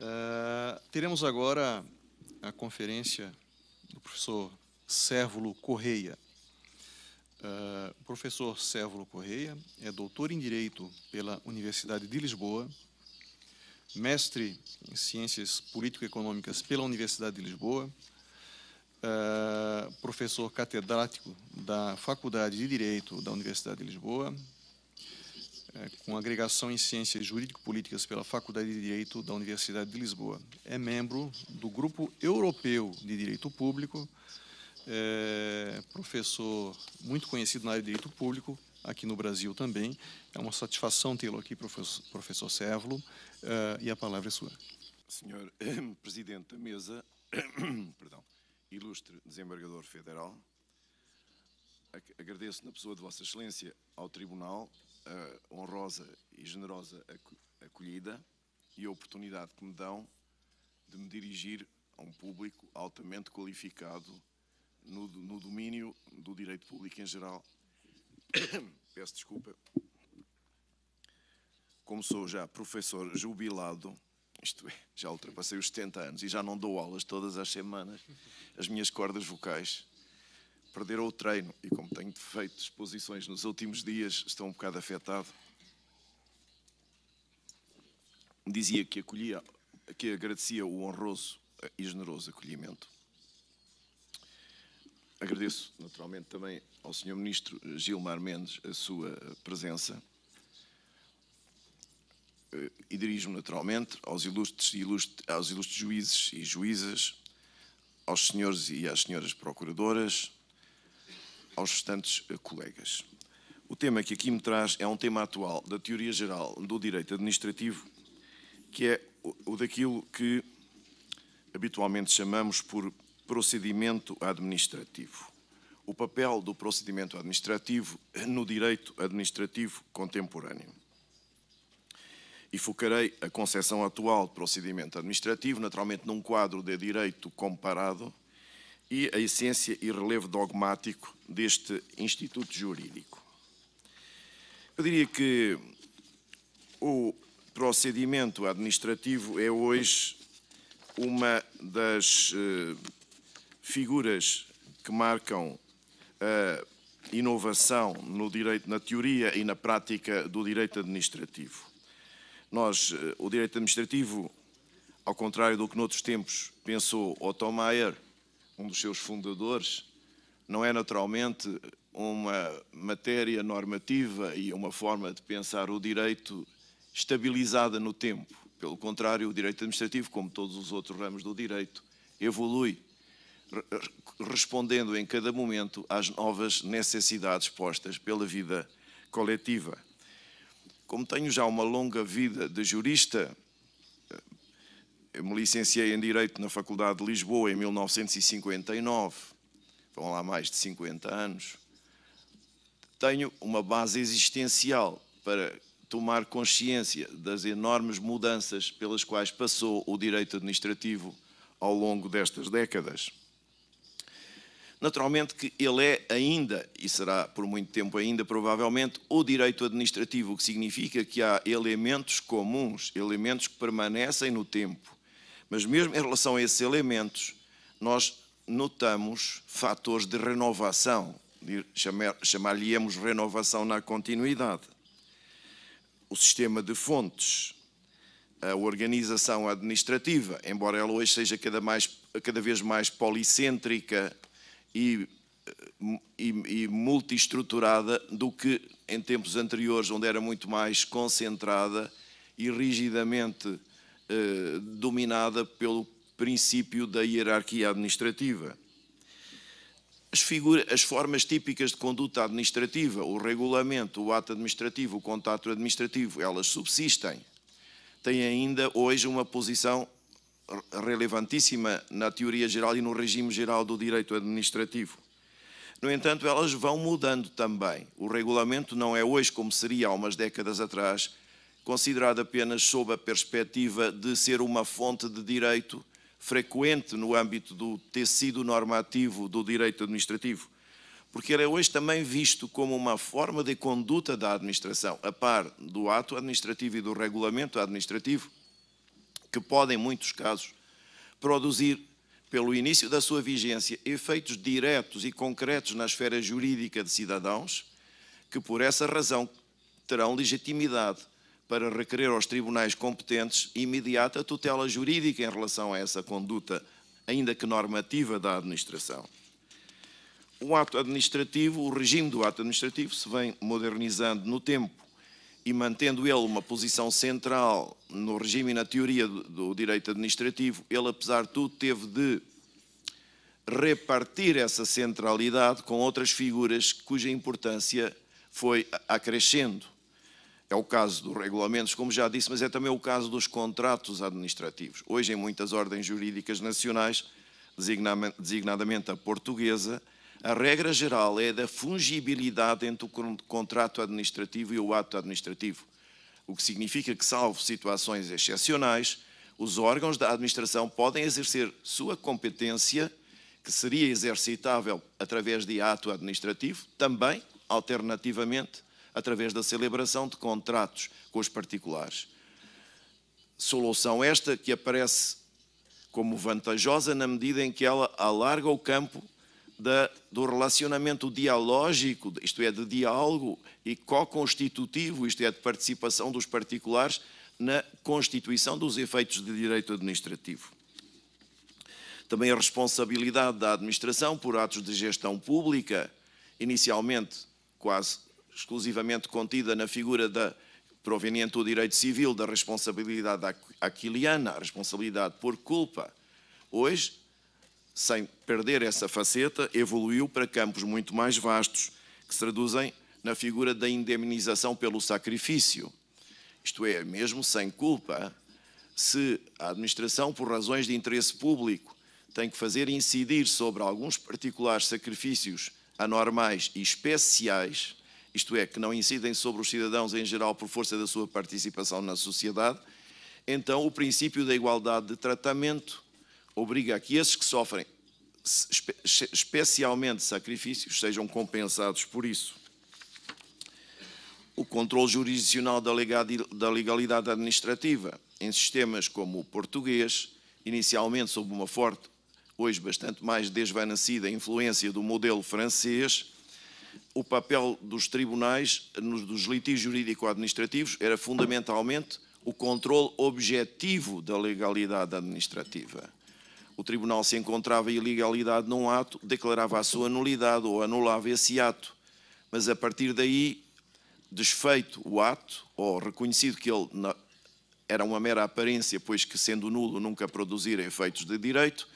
Uh, teremos agora a conferência do professor Sérvulo Correia. Uh, ah, o professor Sérvulo Correia é doutor em Direito pela Universidade de Lisboa, mestre em Ciências Político-Econômicas pela Universidade de Lisboa, uh, professor catedrático da Faculdade de Direito da Universidade de Lisboa, é, com agregação em Ciências Jurídico-Políticas pela Faculdade de Direito da Universidade de Lisboa. É membro do Grupo Europeu de Direito Público, é professor muito conhecido na área de Direito Público, aqui no Brasil também. É uma satisfação tê-lo aqui, professor, professor Sévolo, é, e a palavra é sua. Senhor Presidente da Mesa, perdão, ilustre Desembargador Federal, agradeço na pessoa de Vossa Excelência ao Tribunal a eh, honrosa e generosa acolhida e a oportunidade que me dão de me dirigir a um público altamente qualificado no, no domínio do direito público em geral. Peço desculpa. Como sou já professor jubilado, isto é, já ultrapassei os 70 anos e já não dou aulas todas as semanas, as minhas cordas vocais perderam o treino e como tenho feito exposições nos últimos dias, estou um bocado afetado. Dizia que acolhia, que agradecia o honroso e generoso acolhimento. Agradeço naturalmente também ao Sr. Ministro Gilmar Mendes a sua presença eh, e dirijo-me naturalmente aos ilustres, ilustres, aos ilustres juízes e juízas, aos senhores e às senhoras procuradoras, aos restantes eh, colegas. O tema que aqui me traz é um tema atual da teoria geral do direito administrativo, que é o daquilo que habitualmente chamamos por procedimento administrativo. O papel do procedimento administrativo no direito administrativo contemporâneo. E focarei a concepção atual de procedimento administrativo, naturalmente num quadro de direito comparado, e a essência e relevo dogmático deste Instituto Jurídico. Eu diria que o procedimento administrativo é hoje uma das eh, figuras que marcam a inovação no direito, na teoria e na prática do direito administrativo. Nós, eh, o direito administrativo, ao contrário do que noutros tempos pensou Otto Mayer, um dos seus fundadores, não é naturalmente uma matéria normativa e uma forma de pensar o direito estabilizada no tempo. Pelo contrário, o direito administrativo, como todos os outros ramos do direito, evolui, respondendo em cada momento às novas necessidades postas pela vida coletiva. Como tenho já uma longa vida de jurista, eu me licenciei em Direito na Faculdade de Lisboa em 1959, vão lá mais de 50 anos. Tenho uma base existencial para tomar consciência das enormes mudanças pelas quais passou o direito administrativo ao longo destas décadas. Naturalmente que ele é ainda, e será por muito tempo ainda, provavelmente, o direito administrativo, o que significa que há elementos comuns, elementos que permanecem no tempo, mas mesmo em relação a esses elementos, nós notamos fatores de renovação, chamar-lhe-emos renovação na continuidade. O sistema de fontes, a organização administrativa, embora ela hoje seja cada, mais, cada vez mais policêntrica e, e, e multiestruturada do que em tempos anteriores, onde era muito mais concentrada e rigidamente eh, dominada pelo princípio da hierarquia administrativa. As, as formas típicas de conduta administrativa, o regulamento, o ato administrativo, o contato administrativo, elas subsistem. Têm ainda hoje uma posição relevantíssima na teoria geral e no regime geral do direito administrativo. No entanto, elas vão mudando também. O regulamento não é hoje como seria há umas décadas atrás, considerado apenas sob a perspectiva de ser uma fonte de direito frequente no âmbito do tecido normativo do direito administrativo, porque ele é hoje também visto como uma forma de conduta da administração, a par do ato administrativo e do regulamento administrativo, que podem, em muitos casos, produzir, pelo início da sua vigência, efeitos diretos e concretos na esfera jurídica de cidadãos, que por essa razão terão legitimidade para requerer aos tribunais competentes imediata tutela jurídica em relação a essa conduta, ainda que normativa da administração. O ato administrativo, o regime do ato administrativo se vem modernizando no tempo e mantendo ele uma posição central no regime e na teoria do, do direito administrativo, ele apesar de tudo teve de repartir essa centralidade com outras figuras cuja importância foi acrescendo é o caso dos regulamentos, como já disse, mas é também o caso dos contratos administrativos. Hoje, em muitas ordens jurídicas nacionais, designadamente a portuguesa, a regra geral é da fungibilidade entre o contrato administrativo e o ato administrativo, o que significa que, salvo situações excepcionais, os órgãos da administração podem exercer sua competência, que seria exercitável através de ato administrativo, também, alternativamente, através da celebração de contratos com os particulares. Solução esta que aparece como vantajosa na medida em que ela alarga o campo da, do relacionamento dialógico, isto é, de diálogo e co-constitutivo, isto é, de participação dos particulares na constituição dos efeitos de direito administrativo. Também a responsabilidade da administração por atos de gestão pública, inicialmente quase exclusivamente contida na figura da proveniente do direito civil, da responsabilidade aquiliana, a responsabilidade por culpa, hoje, sem perder essa faceta, evoluiu para campos muito mais vastos, que se traduzem na figura da indemnização pelo sacrifício. Isto é, mesmo sem culpa, se a administração, por razões de interesse público, tem que fazer incidir sobre alguns particulares sacrifícios anormais e especiais, isto é, que não incidem sobre os cidadãos em geral por força da sua participação na sociedade, então o princípio da igualdade de tratamento obriga a que esses que sofrem especialmente sacrifícios sejam compensados por isso. O controle jurisdicional da legalidade administrativa em sistemas como o português, inicialmente sob uma forte, hoje bastante mais desvanecida influência do modelo francês, o papel dos tribunais, nos, dos litígios jurídico-administrativos, era fundamentalmente o controle objetivo da legalidade administrativa. O tribunal se encontrava ilegalidade num ato, declarava a sua nulidade ou anulava esse ato. Mas a partir daí, desfeito o ato, ou reconhecido que ele era uma mera aparência, pois que sendo nulo nunca produzira efeitos de direito,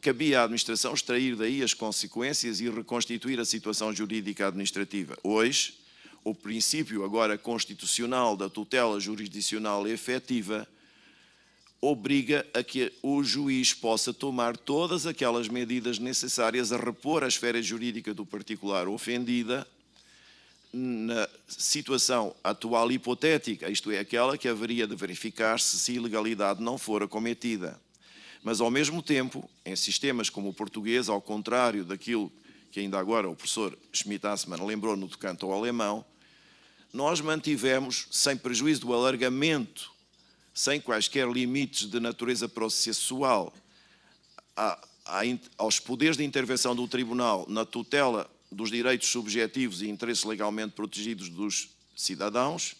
cabia à administração extrair daí as consequências e reconstituir a situação jurídica administrativa. Hoje, o princípio agora constitucional da tutela jurisdicional efetiva obriga a que o juiz possa tomar todas aquelas medidas necessárias a repor a esfera jurídica do particular ofendida na situação atual hipotética, isto é, aquela que haveria de verificar-se se ilegalidade não fora cometida. Mas, ao mesmo tempo, em sistemas como o português, ao contrário daquilo que ainda agora o professor Schmidt Assmann lembrou no tocante ao alemão, nós mantivemos, sem prejuízo do alargamento, sem quaisquer limites de natureza processual, aos poderes de intervenção do Tribunal na tutela dos direitos subjetivos e interesses legalmente protegidos dos cidadãos,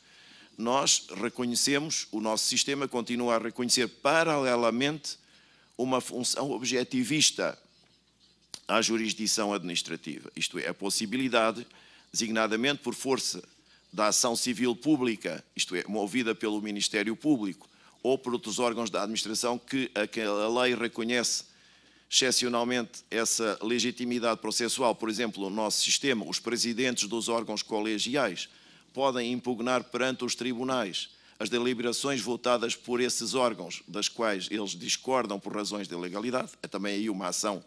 nós reconhecemos, o nosso sistema continua a reconhecer paralelamente uma função objetivista à jurisdição administrativa, isto é, a possibilidade, designadamente por força da ação civil pública, isto é, movida pelo Ministério Público ou por outros órgãos da administração que a lei reconhece excepcionalmente essa legitimidade processual. Por exemplo, no nosso sistema, os presidentes dos órgãos colegiais podem impugnar perante os tribunais as deliberações votadas por esses órgãos, das quais eles discordam por razões de legalidade, é também aí uma ação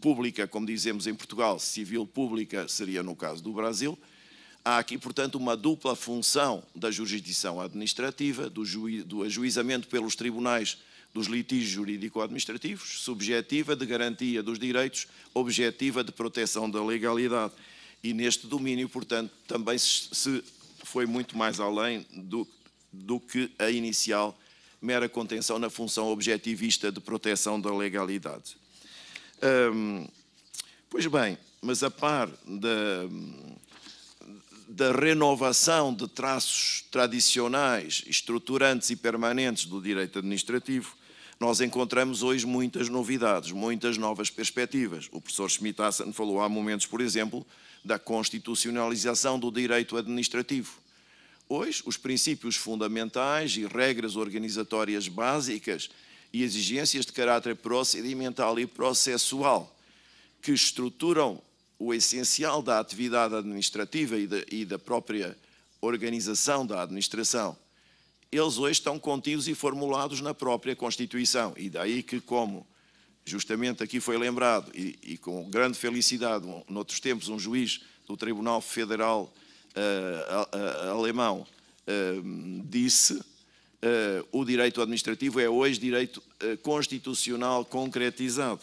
pública, como dizemos em Portugal, civil pública seria no caso do Brasil. Há aqui, portanto, uma dupla função da jurisdição administrativa, do, do ajuizamento pelos tribunais dos litígios jurídico-administrativos, subjetiva de garantia dos direitos, objetiva de proteção da legalidade. E neste domínio, portanto, também se foi muito mais além do, do que a inicial mera contenção na função objetivista de proteção da legalidade. Hum, pois bem, mas a par da, da renovação de traços tradicionais, estruturantes e permanentes do direito administrativo, nós encontramos hoje muitas novidades, muitas novas perspectivas. O professor schmidt assen falou há momentos, por exemplo, da constitucionalização do direito administrativo. Hoje, os princípios fundamentais e regras organizatórias básicas e exigências de caráter procedimental e processual que estruturam o essencial da atividade administrativa e da, e da própria organização da administração, eles hoje estão contidos e formulados na própria Constituição. E daí que, como justamente aqui foi lembrado, e, e com grande felicidade, um, noutros tempos, um juiz do Tribunal Federal uh, alemão ehm, disse, eh, o direito administrativo é hoje direito eh, constitucional concretizado.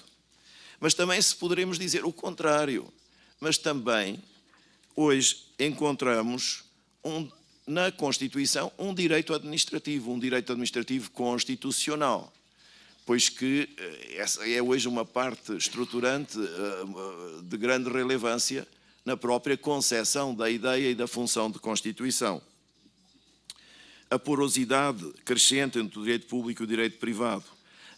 Mas também se poderemos dizer o contrário. Mas também hoje encontramos um, na Constituição um direito administrativo, um direito administrativo constitucional pois que essa é hoje uma parte estruturante de grande relevância na própria concepção da ideia e da função de Constituição. A porosidade crescente entre o direito público e o direito privado,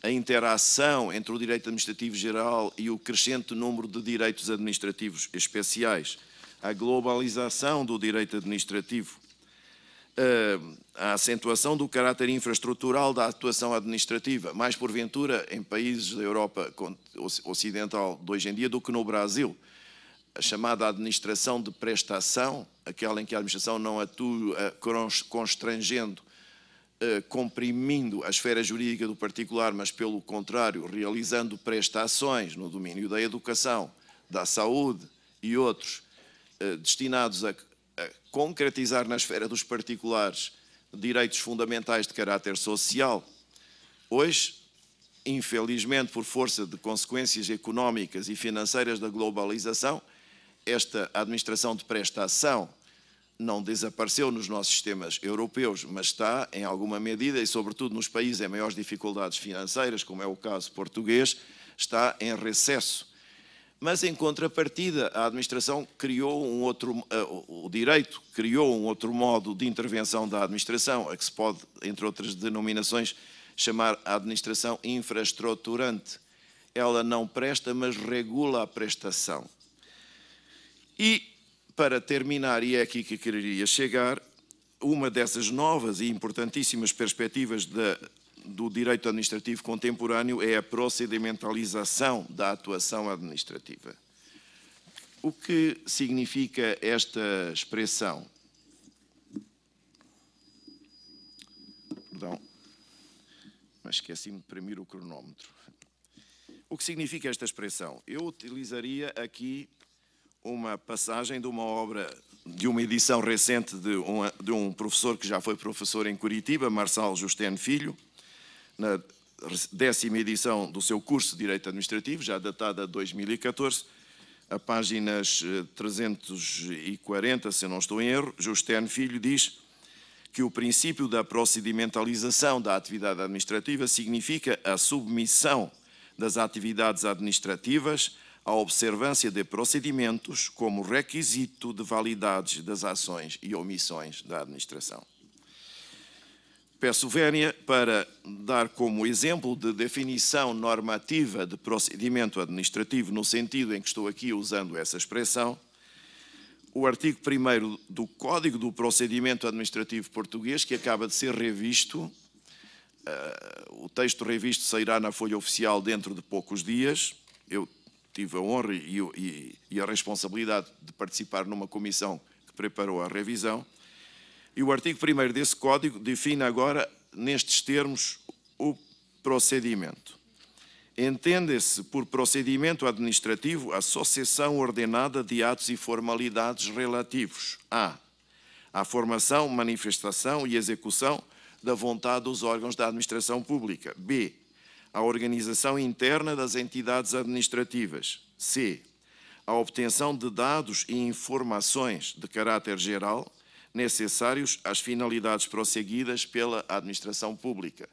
a interação entre o direito administrativo geral e o crescente número de direitos administrativos especiais, a globalização do direito administrativo, eh, a acentuação do caráter infraestrutural da atuação administrativa, mais porventura em países da Europa Ocidental de hoje em dia do que no Brasil, a chamada administração de prestação, aquela em que a administração não atua eh, constrangendo, eh, comprimindo a esfera jurídica do particular, mas, pelo contrário, realizando prestações no domínio da educação, da saúde e outros, eh, destinados a concretizar na esfera dos particulares direitos fundamentais de caráter social. Hoje, infelizmente, por força de consequências económicas e financeiras da globalização, esta administração de prestação não desapareceu nos nossos sistemas europeus, mas está, em alguma medida, e sobretudo nos países em maiores dificuldades financeiras, como é o caso português, está em recesso. Mas, em contrapartida, a administração criou um outro, uh, o direito criou um outro modo de intervenção da administração, a que se pode, entre outras denominações, chamar a administração infraestruturante. Ela não presta, mas regula a prestação e, para terminar, e é aqui que quereria chegar, uma dessas novas e importantíssimas perspectivas da, do direito administrativo contemporâneo é a procedimentalização da atuação administrativa. O que significa esta expressão? Perdão, mas esqueci-me de premir o cronómetro. O que significa esta expressão? Eu utilizaria aqui uma passagem de uma obra, de uma edição recente de um, de um professor que já foi professor em Curitiba, Marçal Justeno Filho, na décima edição do seu curso de Direito Administrativo, já datada de 2014, a páginas 340, eh, se não estou em erro, Justeno Filho diz que o princípio da procedimentalização da atividade administrativa significa a submissão das atividades administrativas à observância de procedimentos como requisito de validades das ações e omissões da administração. Peço vénia para dar como exemplo de definição normativa de procedimento administrativo, no sentido em que estou aqui usando essa expressão, o artigo 1 do Código do Procedimento Administrativo Português, que acaba de ser revisto. Ah, o texto revisto sairá na folha oficial dentro de poucos dias. Eu tive a honra e, e, e a responsabilidade de participar numa comissão que preparou a revisão. E o artigo 1 desse código define agora, nestes termos, o procedimento. Entende-se por procedimento administrativo a associação ordenada de atos e formalidades relativos a a formação, manifestação e execução da vontade dos órgãos da administração pública. B à organização interna das entidades administrativas. C. A obtenção de dados e informações de caráter geral necessários às finalidades prosseguidas pela administração pública.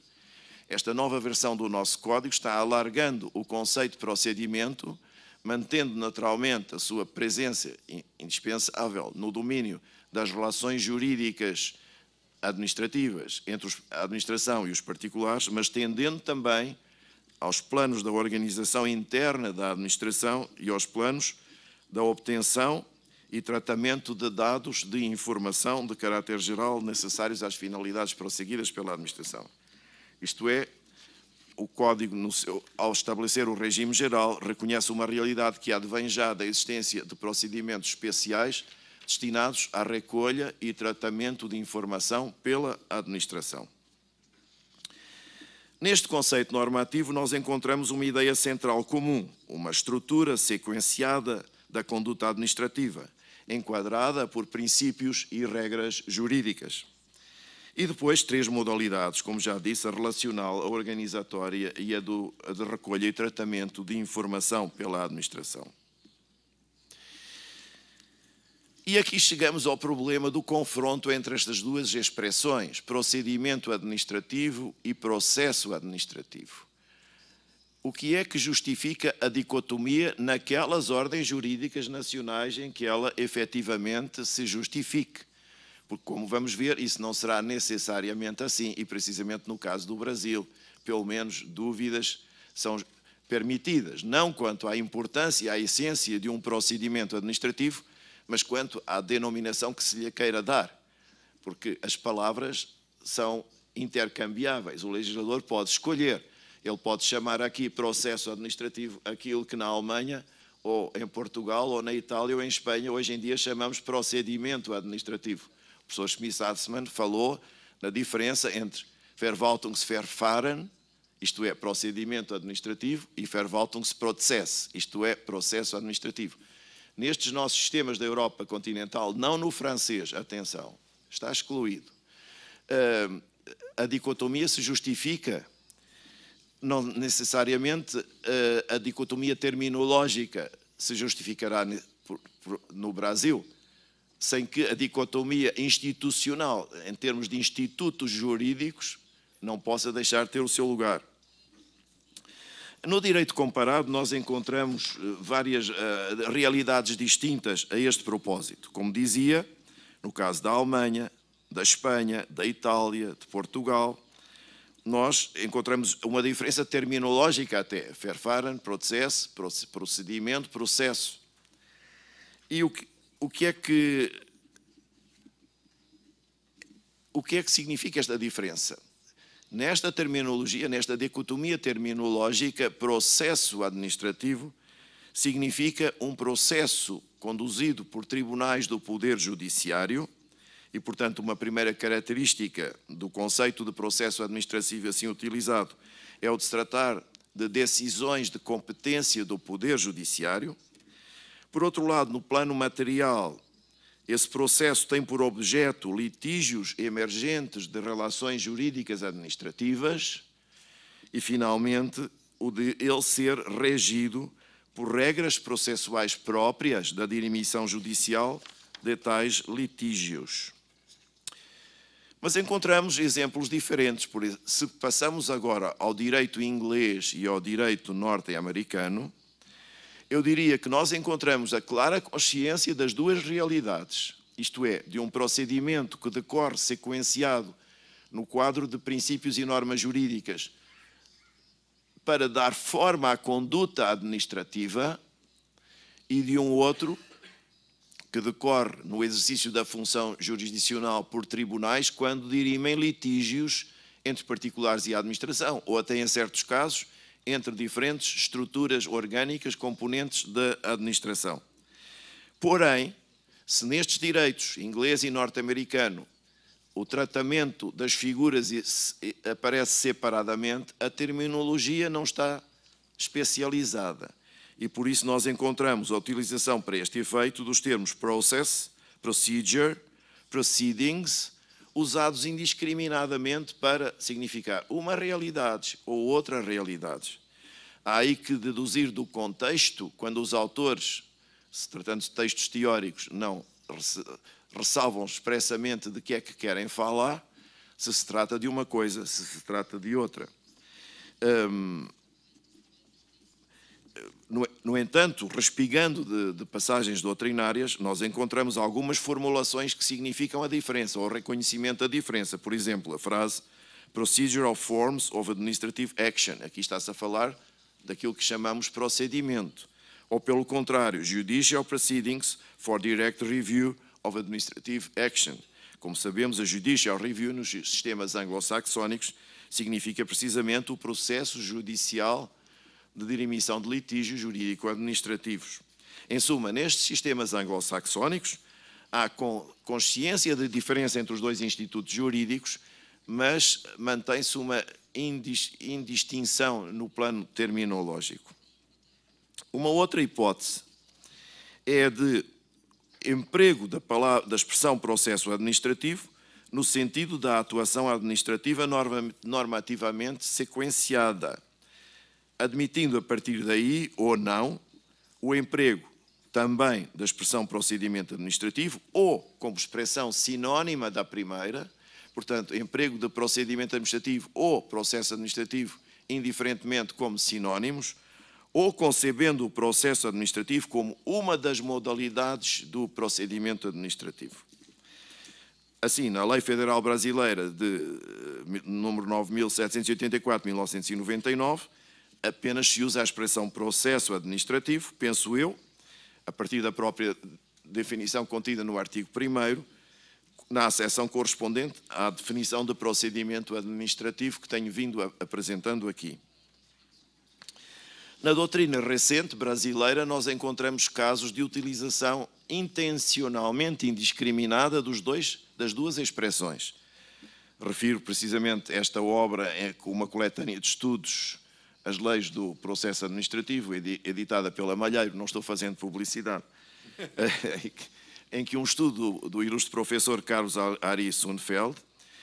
Esta nova versão do nosso Código está alargando o conceito de procedimento, mantendo naturalmente a sua presença indispensável no domínio das relações jurídicas administrativas entre a administração e os particulares, mas tendendo também aos planos da organização interna da administração e aos planos da obtenção e tratamento de dados de informação de caráter geral necessários às finalidades prosseguidas pela administração. Isto é, o Código, seu, ao estabelecer o regime geral, reconhece uma realidade que advém já da existência de procedimentos especiais destinados à recolha e tratamento de informação pela administração. Neste conceito normativo, nós encontramos uma ideia central comum, uma estrutura sequenciada da conduta administrativa, enquadrada por princípios e regras jurídicas. E depois três modalidades, como já disse, a relacional, a organizatória e a, do, a de recolha e tratamento de informação pela administração. E aqui chegamos ao problema do confronto entre estas duas expressões, procedimento administrativo e processo administrativo. O que é que justifica a dicotomia naquelas ordens jurídicas nacionais em que ela efetivamente se justifique? Porque, como vamos ver, isso não será necessariamente assim, e precisamente no caso do Brasil, pelo menos dúvidas são permitidas, não quanto à importância e à essência de um procedimento administrativo, mas quanto à denominação que se lhe queira dar, porque as palavras são intercambiáveis. O legislador pode escolher, ele pode chamar aqui processo administrativo aquilo que na Alemanha ou em Portugal ou na Itália ou em Espanha hoje em dia chamamos procedimento administrativo. O professor Schmitz-Atzmann falou na diferença entre Verwaltungsverfahren, isto é, procedimento administrativo, e Verwaltungsprozess, isto é, processo administrativo nestes nossos sistemas da Europa continental, não no francês, atenção, está excluído. Uh, a dicotomia se justifica, não necessariamente uh, a dicotomia terminológica se justificará no Brasil, sem que a dicotomia institucional, em termos de institutos jurídicos, não possa deixar de ter o seu lugar. No direito comparado, nós encontramos eh, várias eh, realidades distintas a este propósito. Como dizia, no caso da Alemanha, da Espanha, da Itália, de Portugal, nós encontramos uma diferença terminológica até. Verfahren, processo, procedimento, processo. E o que, o que é que. O que é que significa esta diferença? Nesta terminologia, nesta dicotomia terminológica, processo administrativo significa um processo conduzido por tribunais do Poder Judiciário, e, portanto, uma primeira característica do conceito de processo administrativo assim utilizado é o de se tratar de decisões de competência do Poder Judiciário. Por outro lado, no plano material, esse processo tem por objeto litígios emergentes de relações jurídicas administrativas e, finalmente, o de ele ser regido por regras processuais próprias da dirimição judicial de tais litígios. Mas encontramos exemplos diferentes. Por, se passamos agora ao direito inglês e ao direito norte-americano, eu diria que nós encontramos a clara consciência das duas realidades, isto é, de um procedimento que decorre sequenciado no quadro de princípios e normas jurídicas para dar forma à conduta administrativa e de um outro que decorre no exercício da função jurisdicional por tribunais quando dirimem litígios entre particulares e a administração, ou até em certos casos entre diferentes estruturas orgânicas componentes da administração. Porém, se nestes direitos inglês e norte-americano o tratamento das figuras aparece separadamente, a terminologia não está especializada. E por isso nós encontramos a utilização para este efeito dos termos process, procedure, proceedings, usados indiscriminadamente para significar uma realidade ou outra realidade. Há aí que deduzir do contexto, quando os autores, se tratando de textos teóricos, não ressalvam expressamente de que é que querem falar, se se trata de uma coisa, se se trata de outra. Hum, no, no entanto, respigando de, de passagens doutrinárias, nós encontramos algumas formulações que significam a diferença ou reconhecimento da diferença. Por exemplo, a frase Procedural Forms of Administrative Action. Aqui está-se a falar daquilo que chamamos procedimento. Ou, pelo contrário, Judicial Proceedings for Direct Review of Administrative Action. Como sabemos, a Judicial Review nos sistemas anglo-saxónicos significa precisamente o processo judicial de dirimição de litígios jurídico-administrativos. Em suma, nestes sistemas anglo-saxónicos, há consciência de diferença entre os dois institutos jurídicos, mas mantém-se uma indistinção no plano terminológico. Uma outra hipótese é de emprego da, palavra, da expressão processo administrativo no sentido da atuação administrativa normativamente sequenciada, admitindo a partir daí, ou não, o emprego também da expressão procedimento administrativo ou como expressão sinónima da primeira, portanto, emprego de procedimento administrativo ou processo administrativo, indiferentemente como sinónimos, ou concebendo o processo administrativo como uma das modalidades do procedimento administrativo. Assim, na Lei Federal Brasileira de eh, número 9784 1999, apenas se usa a expressão processo administrativo, penso eu, a partir da própria definição contida no artigo 1 na seção correspondente à definição de procedimento administrativo que tenho vindo apresentando aqui. Na doutrina recente brasileira, nós encontramos casos de utilização intencionalmente indiscriminada dos dois, das duas expressões. Refiro precisamente esta obra é, com uma coletânea de estudos as leis do processo administrativo, editada pela Malheiro, não estou fazendo publicidade, em que um estudo do ilustre professor Carlos Ari Sundfeld,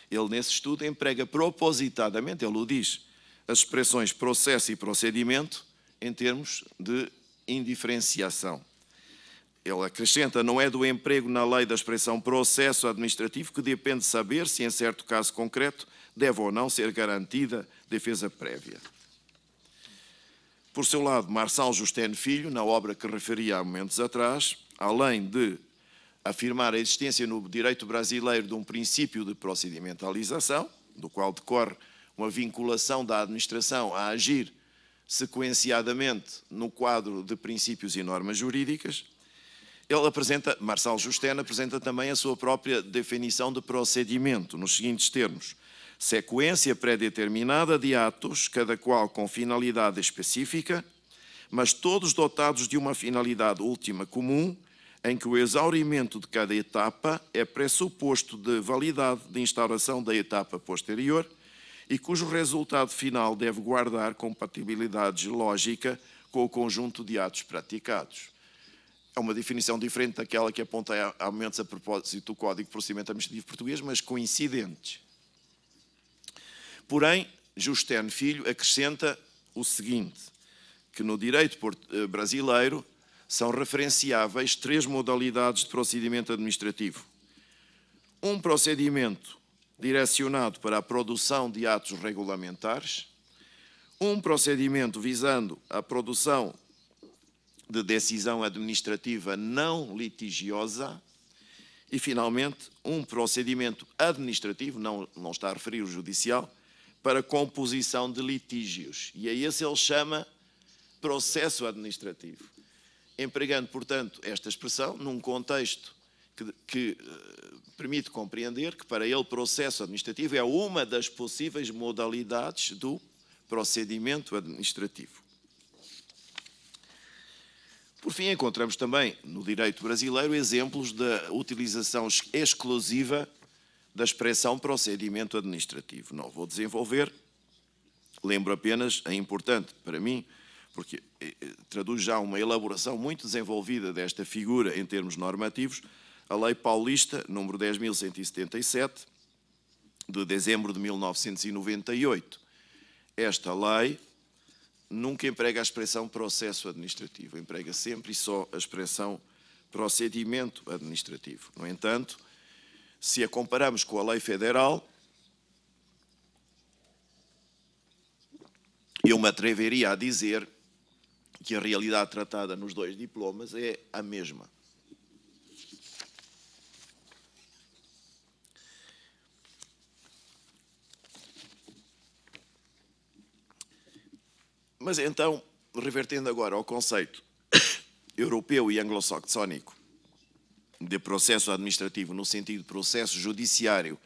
ele nesse estudo emprega propositadamente, ele o diz, as expressões processo e procedimento em termos de indiferenciação. Ele acrescenta, não é do emprego na lei da expressão processo administrativo que depende saber se, em certo caso concreto, deve ou não ser garantida defesa prévia. Por seu lado, Marçal Justeno Filho, na obra que referia há momentos atrás, além de afirmar a existência no direito brasileiro de um princípio de procedimentalização, do qual decorre uma vinculação da administração a agir sequenciadamente no quadro de princípios e normas jurídicas, ele apresenta, Marçal Justen apresenta também a sua própria definição de procedimento, nos seguintes termos sequência pré-determinada de atos, cada qual com finalidade específica, mas todos dotados de uma finalidade última comum, em que o exaurimento de cada etapa é pressuposto de validade de instauração da etapa posterior e cujo resultado final deve guardar compatibilidade lógica com o conjunto de atos praticados. É uma definição diferente daquela que apontei há momentos a propósito do Código de Procedimento Administrativo Português, mas coincidentes. Porém, Justeno Filho acrescenta o seguinte, que no direito eh, brasileiro são referenciáveis três modalidades de procedimento administrativo. Um procedimento direcionado para a produção de atos regulamentares, um procedimento visando a produção de decisão administrativa não litigiosa e, finalmente, um procedimento administrativo, não, não está a referir o judicial, para composição de litígios. E a esse ele chama processo administrativo. Empregando, portanto, esta expressão num contexto que, que uh, permite compreender que, para ele, processo administrativo é uma das possíveis modalidades do procedimento administrativo. Por fim, encontramos também no direito brasileiro exemplos da utilização exclusiva da expressão procedimento administrativo. Não vou desenvolver, lembro apenas, é importante para mim, porque eh, eh, traduz já uma elaboração muito desenvolvida desta figura em termos normativos, a Lei Paulista, número 10.177, de dezembro de 1998. Esta lei nunca emprega a expressão processo administrativo, emprega sempre e só a expressão procedimento administrativo. No entanto, se a comparamos com a lei federal, eu me atreveria a dizer que a realidade tratada nos dois diplomas é a mesma. Mas então, revertendo agora ao conceito europeu e anglo-saxónico de processo administrativo, no sentido de processo judiciário,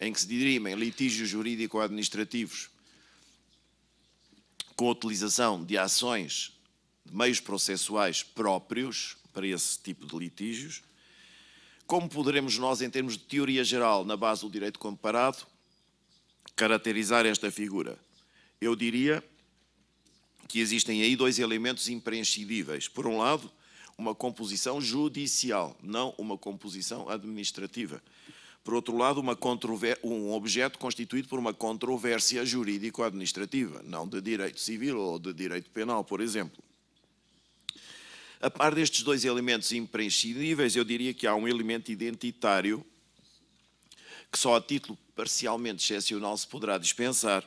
em que se dirimem litígios jurídico-administrativos com a utilização de ações, de meios processuais próprios para esse tipo de litígios, como poderemos nós, em termos de teoria geral, na base do direito comparado, caracterizar esta figura? Eu diria que existem aí dois elementos imprescindíveis. Por um lado, uma composição judicial, não uma composição administrativa. Por outro lado, um objeto constituído por uma controvérsia jurídico-administrativa, não de direito civil ou de direito penal, por exemplo. A par destes dois elementos imprescindíveis, eu diria que há um elemento identitário que só a título parcialmente excepcional se poderá dispensar,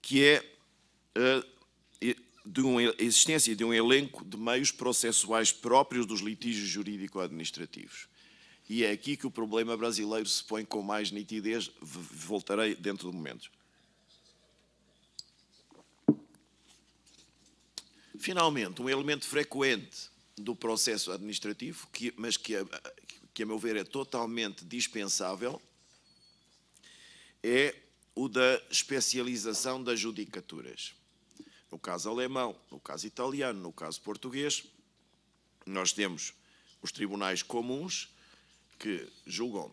que é eh, de uma existência de um elenco de meios processuais próprios dos litígios jurídico-administrativos. E é aqui que o problema brasileiro se põe com mais nitidez. Voltarei dentro de momentos. Finalmente, um elemento frequente do processo administrativo, que, mas que a, que, a meu ver, é totalmente dispensável, é o da especialização das judicaturas no caso alemão, no caso italiano, no caso português, nós temos os tribunais comuns que julgam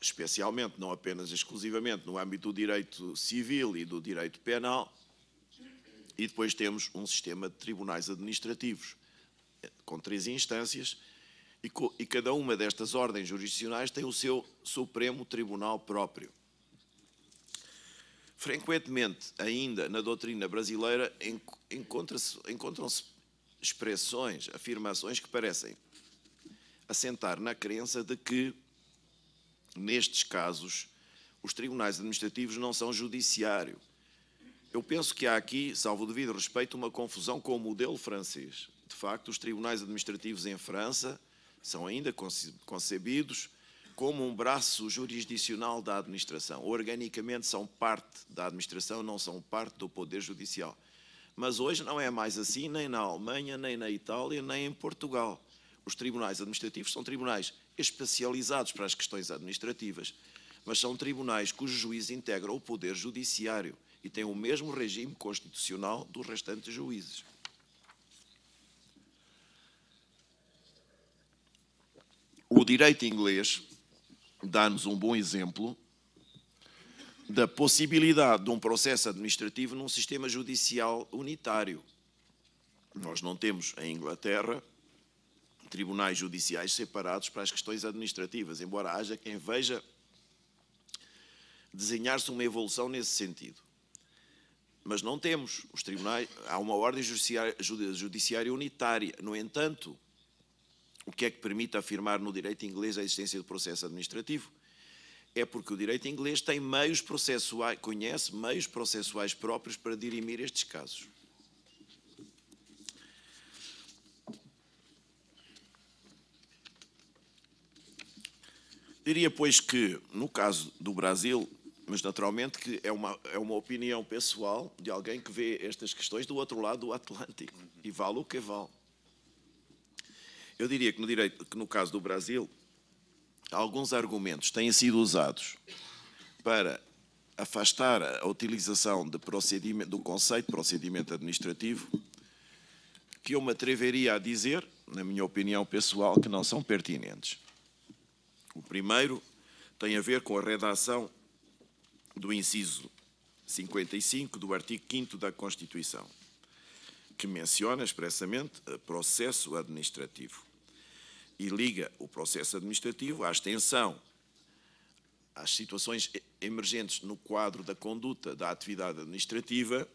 especialmente, não apenas exclusivamente, no âmbito do direito civil e do direito penal, e depois temos um sistema de tribunais administrativos, eh, com três instâncias, e, e cada uma destas ordens jurisdicionais tem o seu Supremo Tribunal próprio. Frequentemente, ainda na doutrina brasileira, encontram-se expressões, afirmações que parecem assentar na crença de que, nestes casos, os tribunais administrativos não são judiciário. Eu penso que há aqui, salvo devido respeito, uma confusão com o modelo francês. De facto, os tribunais administrativos em França são ainda concebidos como um braço jurisdicional da administração. Organicamente são parte da administração, não são parte do Poder Judicial. Mas hoje não é mais assim, nem na Alemanha, nem na Itália, nem em Portugal. Os tribunais administrativos são tribunais especializados para as questões administrativas, mas são tribunais cujo juiz integra o Poder Judiciário e tem o mesmo regime constitucional dos restantes juízes. O direito inglês dá nos um bom exemplo da possibilidade de um processo administrativo num sistema judicial unitário. Nós não temos em Inglaterra tribunais judiciais separados para as questões administrativas, embora haja quem veja desenhar-se uma evolução nesse sentido. Mas não temos os tribunais, há uma ordem judiciária, judiciária unitária. No entanto, o que é que permite afirmar no direito inglês a existência do processo administrativo? É porque o direito inglês tem meios processuais, conhece meios processuais próprios para dirimir estes casos. Diria, pois, que no caso do Brasil, mas naturalmente que é uma, é uma opinião pessoal de alguém que vê estas questões do outro lado do Atlântico, e vale o que vale. Eu diria que no, direito, que no caso do Brasil, alguns argumentos têm sido usados para afastar a utilização do conceito de procedimento administrativo, que eu me atreveria a dizer, na minha opinião pessoal, que não são pertinentes. O primeiro tem a ver com a redação do inciso 55 do artigo 5 da Constituição, que menciona expressamente eh, processo administrativo e liga o processo administrativo à extensão às situações emergentes no quadro da conduta da atividade administrativa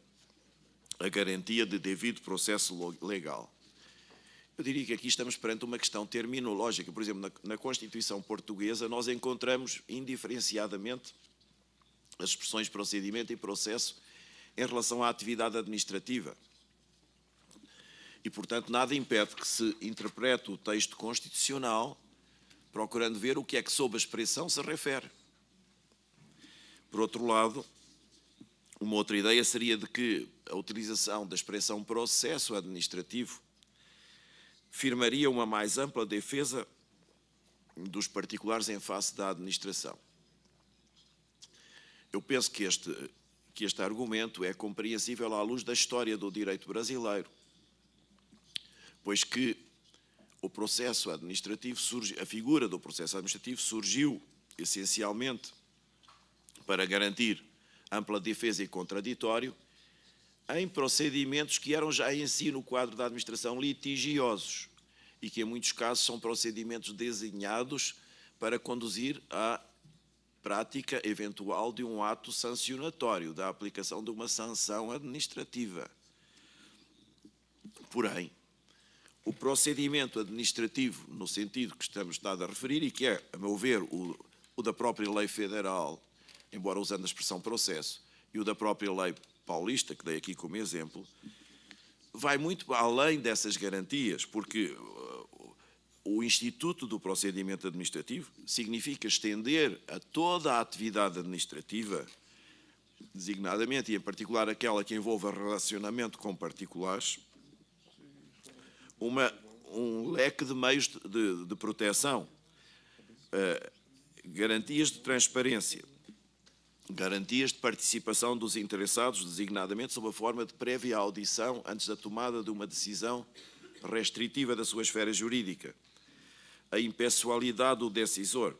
a garantia de devido processo legal. Eu diria que aqui estamos perante uma questão terminológica. Por exemplo, na, na Constituição Portuguesa, nós encontramos indiferenciadamente as expressões procedimento e processo em relação à atividade administrativa. E, portanto, nada impede que se interprete o texto constitucional procurando ver o que é que sob a expressão se refere. Por outro lado, uma outra ideia seria de que a utilização da expressão processo administrativo firmaria uma mais ampla defesa dos particulares em face da administração. Eu penso que este, que este argumento é compreensível à luz da história do direito brasileiro, pois que o processo administrativo surge, a figura do processo administrativo surgiu essencialmente para garantir ampla defesa e contraditório em procedimentos que eram já em si no quadro da administração litigiosos e que em muitos casos são procedimentos desenhados para conduzir à prática eventual de um ato sancionatório, da aplicação de uma sanção administrativa. Porém, o procedimento administrativo, no sentido que estamos dado a referir, e que é, a meu ver, o, o da própria lei federal, embora usando a expressão processo, e o da própria lei paulista, que dei aqui como exemplo, vai muito além dessas garantias, porque uh, o Instituto do Procedimento Administrativo significa estender a toda a atividade administrativa, designadamente e em particular aquela que envolve relacionamento com particulares, uma, um leque de meios de, de, de proteção, uh, garantias de transparência, garantias de participação dos interessados, designadamente sob a forma de prévia audição antes da tomada de uma decisão restritiva da sua esfera jurídica, a impessoalidade do decisor,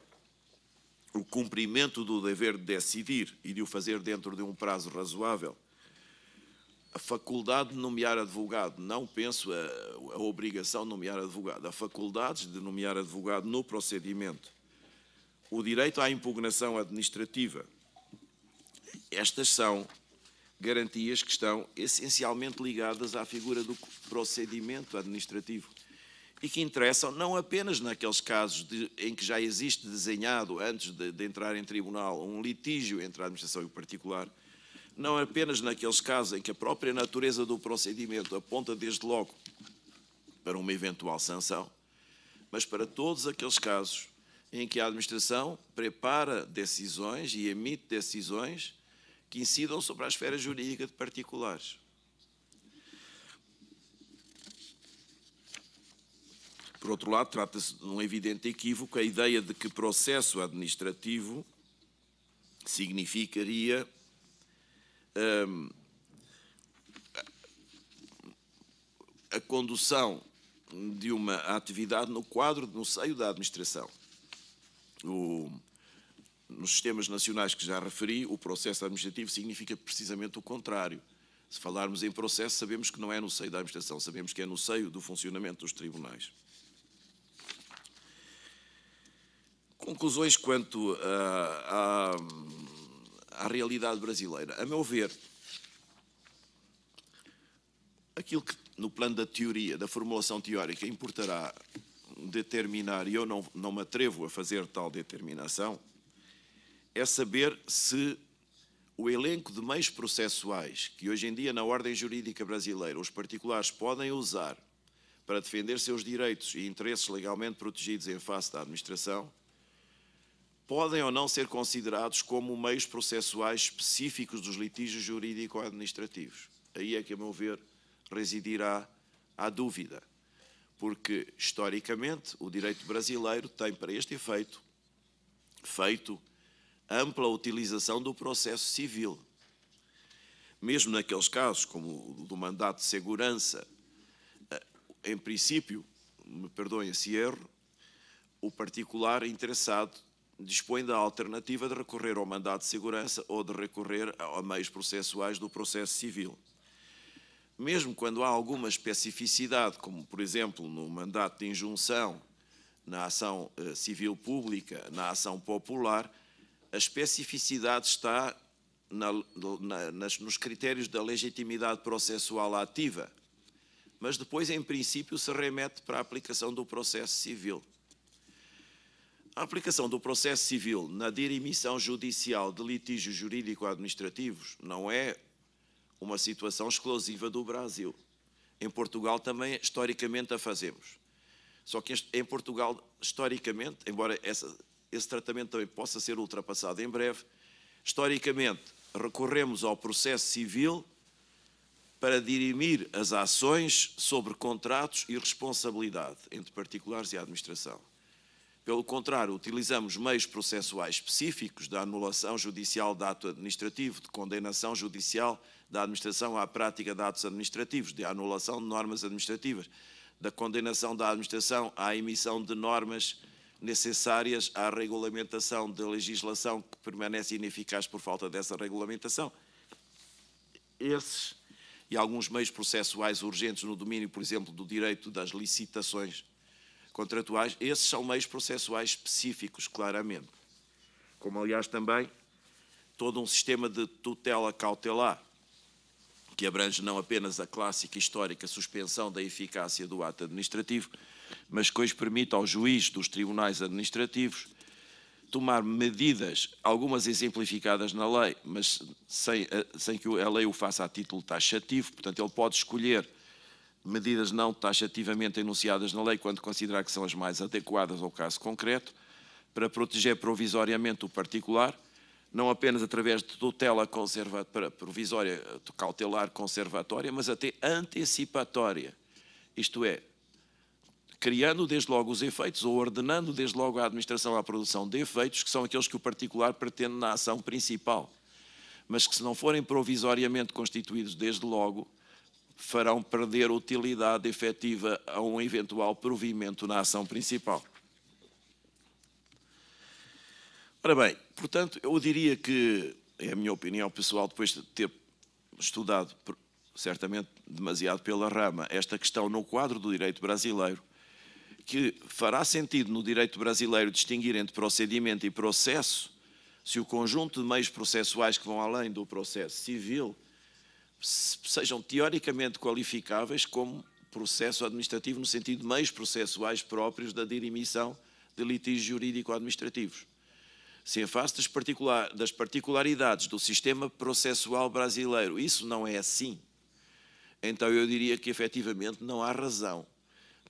o cumprimento do dever de decidir e de o fazer dentro de um prazo razoável, a faculdade de nomear advogado, não penso a, a, obrigação de nomear advogado, a faculdade de nomear advogado no procedimento, o direito à impugnação administrativa. Estas são garantias que estão essencialmente ligadas à figura do procedimento administrativo e que interessam não apenas naqueles casos de, em que já existe desenhado, antes de, de entrar em tribunal, um litígio entre a administração e o particular, não apenas naqueles casos em que a própria natureza do procedimento aponta desde logo para uma eventual sanção, mas para todos aqueles casos em que a administração prepara decisões e emite decisões que incidam sobre a esfera jurídica de particulares. Por outro lado, trata-se de um evidente equívoco a ideia de que processo administrativo significaria um, a condução de uma atividade no quadro, no seio da administração. O, nos sistemas nacionais que já referi, o processo administrativo significa precisamente o contrário. Se falarmos em processo, sabemos que não é no seio da administração, sabemos que é no seio do funcionamento dos tribunais. Conclusões quanto à, a à realidade brasileira. A meu ver, aquilo que no plano da teoria, da formulação teórica, importará determinar, e eu não, não me atrevo a fazer tal determinação, é saber se o elenco de meios processuais que hoje em dia na ordem jurídica brasileira os particulares podem usar para defender seus direitos e interesses legalmente protegidos em face da administração podem ou não ser considerados como meios processuais específicos dos litígios jurídico-administrativos. Aí é que, a meu ver, residirá a dúvida, porque, historicamente, o direito brasileiro tem, para este efeito, feito ampla utilização do processo civil. Mesmo naqueles casos, como o do mandato de segurança, eh, em princípio, me perdoem se erro, o particular interessado dispõe da alternativa de recorrer ao mandado de segurança ou de recorrer a meios processuais do processo civil. Mesmo quando há alguma especificidade, como por exemplo no mandato de injunção, na ação eh, civil pública, na ação popular, a especificidade está na, na, nas, nos critérios da legitimidade processual ativa, mas depois, em princípio, se remete para a aplicação do processo civil. A aplicação do processo civil na dirimição judicial de litígios jurídico-administrativos não é uma situação exclusiva do Brasil. Em Portugal também, historicamente, a fazemos. Só que em Portugal, historicamente, embora essa, esse tratamento também possa ser ultrapassado em breve, historicamente recorremos ao processo civil para dirimir as ações sobre contratos e responsabilidade entre particulares e a administração. Pelo contrário, utilizamos meios processuais específicos da anulação judicial de ato administrativo, de condenação judicial da administração à prática de atos administrativos, de anulação de normas administrativas, da condenação da administração à emissão de normas necessárias à regulamentação da legislação que permanece ineficaz por falta dessa regulamentação. Esses e alguns meios processuais urgentes no domínio, por exemplo, do direito das licitações contratuais, esses são meios processuais específicos, claramente. Como, aliás, também todo um sistema de tutela cautelar, que abrange não apenas a clássica histórica suspensão da eficácia do ato administrativo, mas que hoje permite ao juiz dos tribunais administrativos tomar medidas, algumas exemplificadas na lei, mas sem, eh, sem que a lei o faça a título taxativo, portanto, ele pode escolher medidas não taxativamente enunciadas na lei quando considerar que são as mais adequadas ao caso concreto, para proteger provisoriamente o particular, não apenas através de tutela provisória cautelar conservatória, mas até antecipatória, isto é, criando desde logo os efeitos ou ordenando desde logo à administração à produção de efeitos, que são aqueles que o particular pretende na ação principal, mas que se não forem provisoriamente constituídos desde logo, farão perder utilidade efetiva a um eventual provimento na ação principal. Ora bem, portanto, eu diria que, é a minha opinião pessoal, depois de ter estudado, certamente demasiado pela rama, esta questão no quadro do direito brasileiro, que fará sentido no direito brasileiro distinguir entre procedimento e processo, se o conjunto de meios processuais que vão além do processo civil sejam teoricamente qualificáveis como processo administrativo no sentido de meios processuais próprios da dirimição de litígios jurídico-administrativos. Se em face das, particular, das particularidades do sistema processual brasileiro isso não é assim, então eu diria que efetivamente não há razão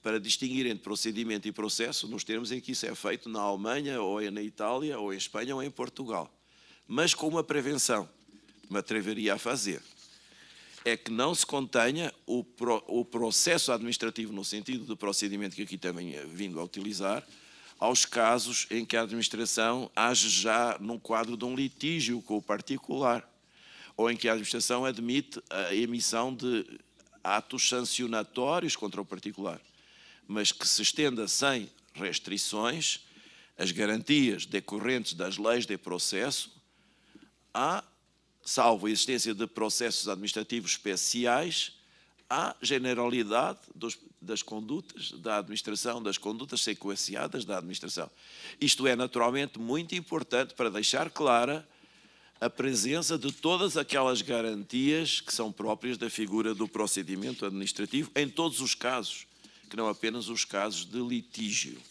para distinguir entre procedimento e processo nos termos em que isso é feito na Alemanha, ou na Itália, ou em Espanha, ou em Portugal. Mas com uma prevenção, me atreveria a fazer é que não se contenha o, pro, o processo administrativo, no sentido do procedimento que aqui também é vindo a utilizar, aos casos em que a administração age já num quadro de um litígio com o particular, ou em que a administração admite a emissão de atos sancionatórios contra o particular, mas que se estenda sem restrições as garantias decorrentes das leis de processo à salvo a existência de processos administrativos especiais, à generalidade dos, das condutas da administração, das condutas sequenciadas da administração. Isto é, naturalmente, muito importante para deixar clara a presença de todas aquelas garantias que são próprias da figura do procedimento administrativo em todos os casos, que não apenas os casos de litígio.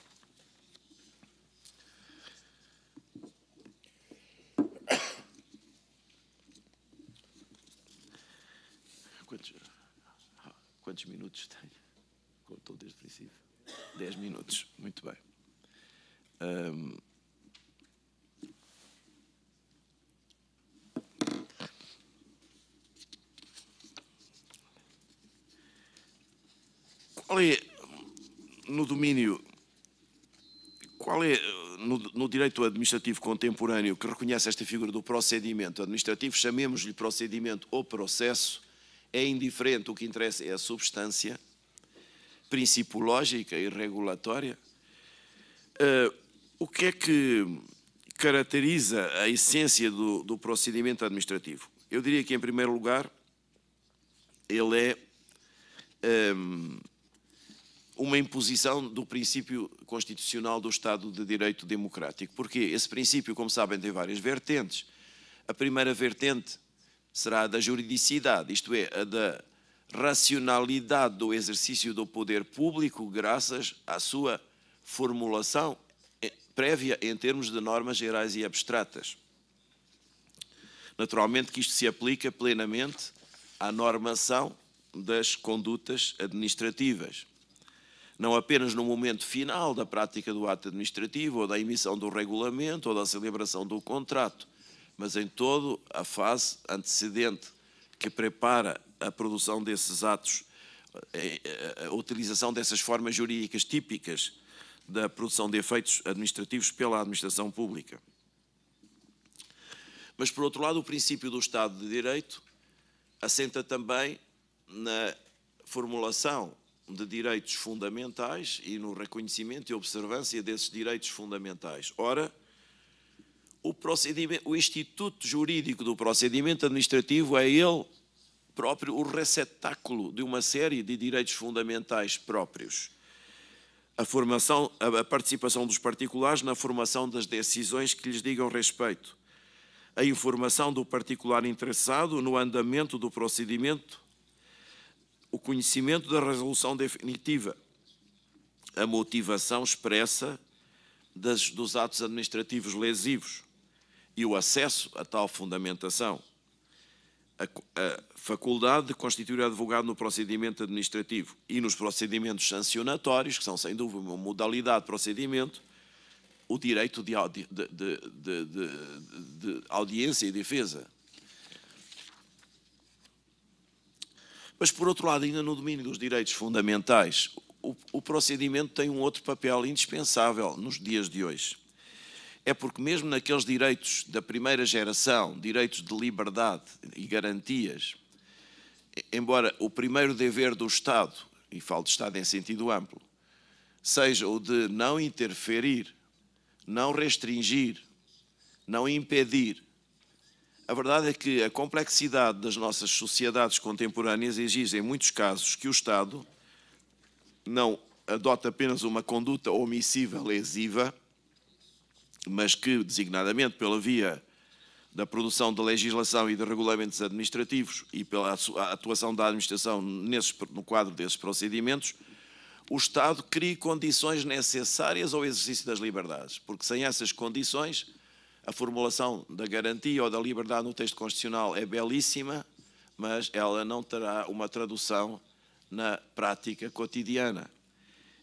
Quantos minutos tenho? Contou desde o princípio. Dez minutos, muito bem. Um... Qual é, no domínio, qual é, no, no direito administrativo contemporâneo que reconhece esta figura do procedimento administrativo, chamemos-lhe procedimento ou processo, é indiferente, o que interessa é a substância principológica e regulatória. Uh, o que é que caracteriza a essência do, do procedimento administrativo? Eu diria que, em primeiro lugar, ele é um, ehm, uma imposição do princípio constitucional do Estado de Direito Democrático. Porque esse princípio, como sabem, tem várias vertentes. A primeira vertente será a da juridicidade, isto é, a da racionalidade do exercício do poder público, graças à sua formulação eh, prévia em termos de normas gerais e abstratas. Naturalmente que isto se aplica plenamente à normação das condutas administrativas. Não apenas no momento final da prática do ato administrativo, ou da emissão do regulamento, ou da celebração do contrato, mas em toda a fase antecedente que prepara a produção desses atos, eh, eh, a utilização dessas formas jurídicas típicas da produção de efeitos administrativos pela administração pública. Mas, por outro lado, o princípio do Estado de Direito assenta também na formulação de direitos fundamentais e no reconhecimento e observância desses direitos fundamentais. Ora, o, procedimento, o instituto jurídico do procedimento administrativo é ele próprio o receptáculo de uma série de direitos fundamentais próprios. A, formação, a participação dos particulares na formação das decisões que lhes digam respeito. A informação do particular interessado no andamento do procedimento. O conhecimento da resolução definitiva. A motivação expressa das, dos atos administrativos lesivos e o acesso a tal fundamentação. A, a faculdade de constituir advogado no procedimento administrativo e nos procedimentos sancionatórios, que são sem dúvida uma modalidade de procedimento, o direito de, audi de, de, de, audiência e defesa. Mas, por outro lado, ainda no domínio dos direitos fundamentais, o, o procedimento tem um outro papel indispensável nos dias de hoje é porque, mesmo naqueles direitos da primeira geração, direitos de liberdade e garantias, embora o primeiro dever do Estado, e falo de Estado em sentido amplo, seja o de não interferir, não restringir, não impedir, a verdade é que a complexidade das nossas sociedades contemporâneas exige, em muitos casos, que o Estado não adote apenas uma conduta omissiva, lesiva, mas que, designadamente pela via da produção de legislação e de regulamentos administrativos e pela atuação da administração no quadro desses procedimentos, o Estado crie condições necessárias ao exercício das liberdades, porque sem essas condições a formulação da garantia ou da liberdade no texto constitucional é belíssima, mas ela não terá uma tradução na prática cotidiana.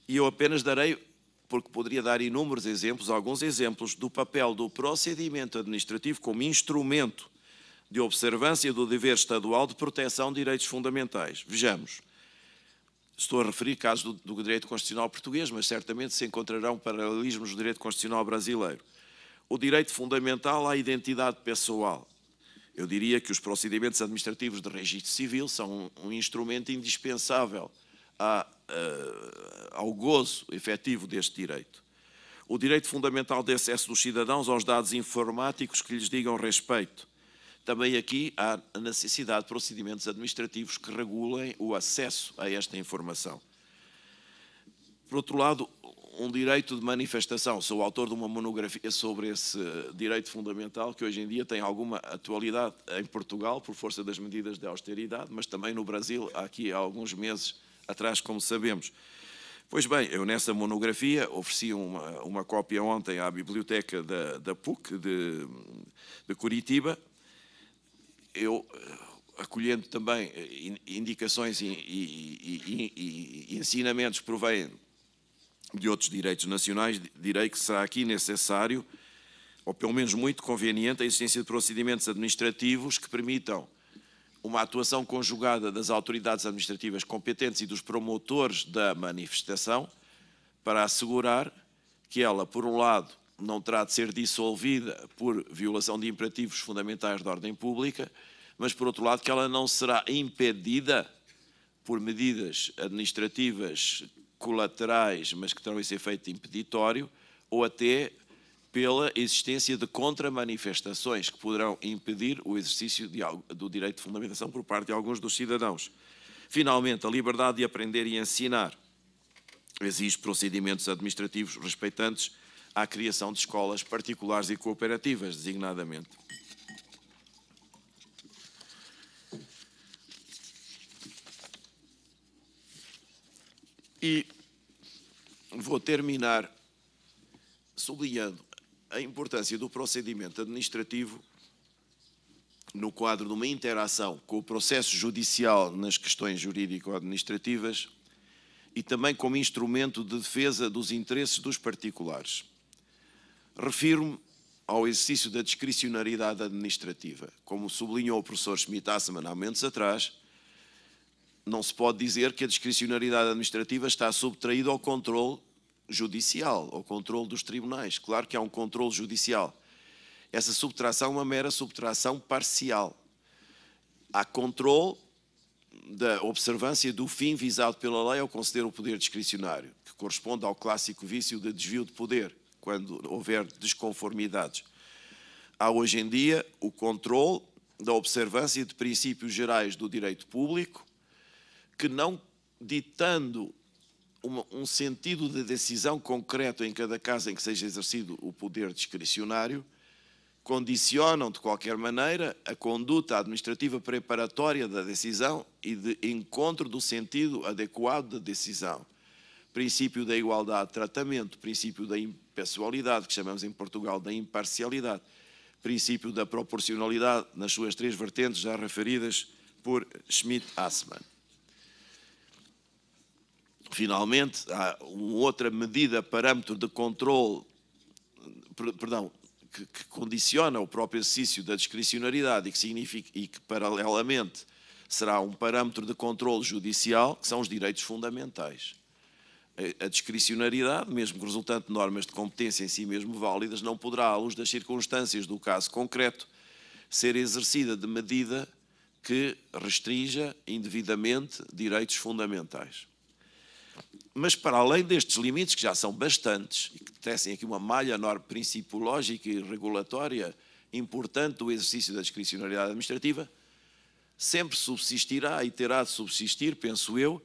E eu apenas darei porque poderia dar inúmeros exemplos, alguns exemplos, do papel do procedimento administrativo como instrumento de observância do dever estadual de proteção de direitos fundamentais. Vejamos. Estou a referir casos do, do direito constitucional português, mas certamente se encontrarão paralelismos do direito constitucional brasileiro. O direito fundamental à identidade pessoal. Eu diria que os procedimentos administrativos de registro civil são um, um instrumento indispensável eh, ao gozo efetivo deste direito. O direito fundamental de acesso dos cidadãos aos dados informáticos que lhes digam respeito. Também aqui há necessidade de procedimentos administrativos que regulem o acesso a esta informação. Por outro lado, um direito de manifestação. Sou autor de uma monografia sobre esse eh, direito fundamental que hoje em dia tem alguma atualidade em Portugal por força das medidas de austeridade, mas também no Brasil, há aqui há alguns meses atrás, como sabemos. Pois bem, eu nessa monografia ofereci uma, uma cópia ontem à biblioteca da, da PUC de, de Curitiba. Eu, eh, acolhendo também eh, indicações e, e, e, e ensinamentos que provém de outros direitos nacionais, direi que será aqui necessário, ou pelo menos muito conveniente, a existência de procedimentos administrativos que permitam uma atuação conjugada das autoridades administrativas competentes e dos promotores da manifestação para assegurar que ela, por um lado, não terá de ser dissolvida por violação de imperativos fundamentais da ordem pública, mas, por outro lado, que ela não será impedida por medidas administrativas colaterais, mas que terão esse efeito impeditório, ou até pela existência de contramanifestações que poderão impedir o exercício de, do direito de fundamentação por parte de alguns dos cidadãos. Finalmente, a liberdade de aprender e ensinar exige procedimentos administrativos respeitantes à criação de escolas particulares e cooperativas, designadamente. E vou terminar sublinhando a importância do procedimento administrativo no quadro de uma interação com o processo judicial nas questões jurídico-administrativas e também como instrumento de defesa dos interesses dos particulares. Refiro-me ao exercício da discricionariedade administrativa. Como sublinhou o professor Schmidt há momentos atrás, não se pode dizer que a discricionariedade administrativa está subtraída ao controle judicial, ao controle dos tribunais. Claro que há um controle judicial. Essa subtração é uma mera subtração parcial. Há controle da observância do fim visado pela lei ao conceder o poder discricionário, que corresponde ao clássico vício de desvio de poder, quando houver desconformidades. Há hoje em dia o controle da observância de princípios gerais do direito público, que não ditando uma, um sentido de decisão concreto em cada caso em que seja exercido o poder discricionário, condicionam de qualquer maneira a conduta administrativa preparatória da decisão e de encontro do sentido adequado da decisão. Princípio da igualdade de tratamento, princípio da impessoalidade, que chamamos em Portugal da imparcialidade, princípio da proporcionalidade, nas suas três vertentes já referidas por Schmidt-Assmann. Finalmente, há uma outra medida, parâmetro de controle, perdão, que, que, condiciona o próprio exercício da discricionariedade e que, significa, e que, paralelamente, será um parâmetro de controle judicial, que são os direitos fundamentais. A discricionariedade, mesmo que resultante de normas de competência em si mesmo válidas, não poderá, à luz das circunstâncias do caso concreto, ser exercida de medida que restrinja indevidamente direitos fundamentais mas para além destes limites, que já são bastantes, e que tecem aqui uma malha enorme principológica e regulatória importante do exercício da discricionalidade administrativa, sempre subsistirá e terá de subsistir, penso eu,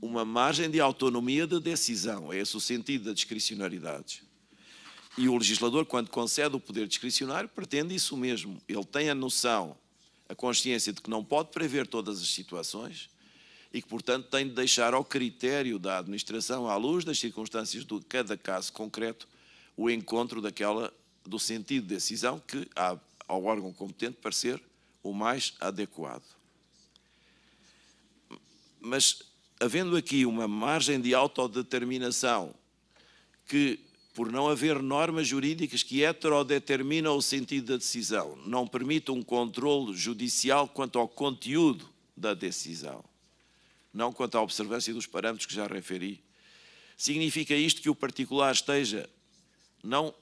uma margem de autonomia de decisão. É esse o sentido da discricionalidade. E o legislador, quando concede o poder discricionário, pretende isso mesmo. Ele tem a noção, a consciência de que não pode prever todas as situações, e que, portanto, tem de deixar ao critério da administração, à luz das circunstâncias de cada caso concreto, o encontro daquela do sentido de decisão que, ao órgão competente, parecer o mais adequado. Mas, havendo aqui uma margem de autodeterminação que, por não haver normas jurídicas que heterodeterminam o sentido da decisão, não permite um controle judicial quanto ao conteúdo da decisão não quanto à observância dos parâmetros que já referi. Significa isto que o particular esteja não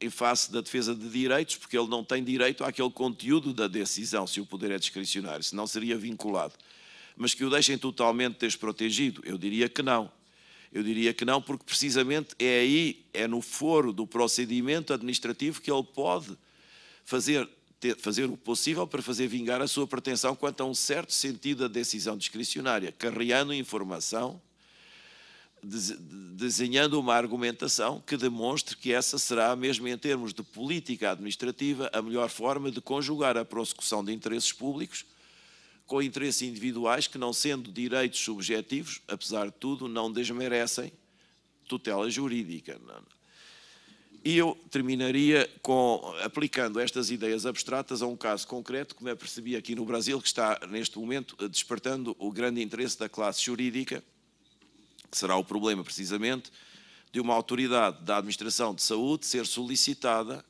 em face da defesa de direitos, porque ele não tem direito àquele conteúdo da decisão, se o poder é discricionário, senão seria vinculado. Mas que o deixem totalmente desprotegido? Eu diria que não. Eu diria que não, porque precisamente é aí, é no foro do procedimento administrativo que ele pode fazer ter, fazer o possível para fazer vingar a sua pretensão quanto a um certo sentido da decisão discricionária, carreando informação, desenhando uma argumentação que demonstre que essa será, mesmo em termos de política administrativa, a melhor forma de conjugar a prossecução de interesses públicos com interesses individuais que, não sendo direitos subjetivos, apesar de tudo, não desmerecem tutela jurídica. E eu terminaria com aplicando estas ideias abstratas a um caso concreto como é percebido aqui no Brasil, que está neste momento despertando o grande interesse da classe jurídica, que será o problema precisamente, de uma autoridade da administração de saúde ser solicitada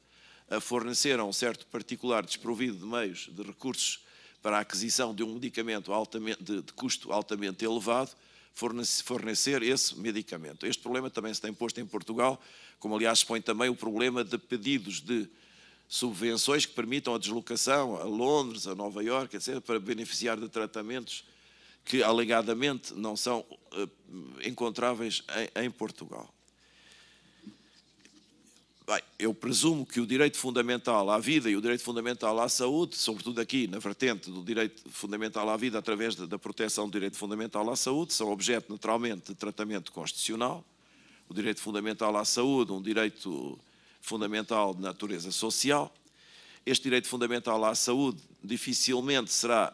a fornecer a um certo particular desprovido de meios de recursos para a aquisição de um medicamento altamente, de, de custo altamente elevado fornecer esse medicamento. Este problema também se tem posto em Portugal, como aliás se põe também o problema de pedidos de subvenções que permitam a deslocação a Londres, a Nova Iorque, etc., para beneficiar de tratamentos que alegadamente não são eh, encontráveis em, em Portugal. Bem, eu presumo que o direito fundamental à vida e o direito fundamental à saúde, sobretudo aqui na vertente do direito fundamental à vida através da proteção do direito fundamental à saúde, são objeto naturalmente de tratamento constitucional. O direito fundamental à saúde, um direito fundamental de natureza social. Este direito fundamental à saúde dificilmente será,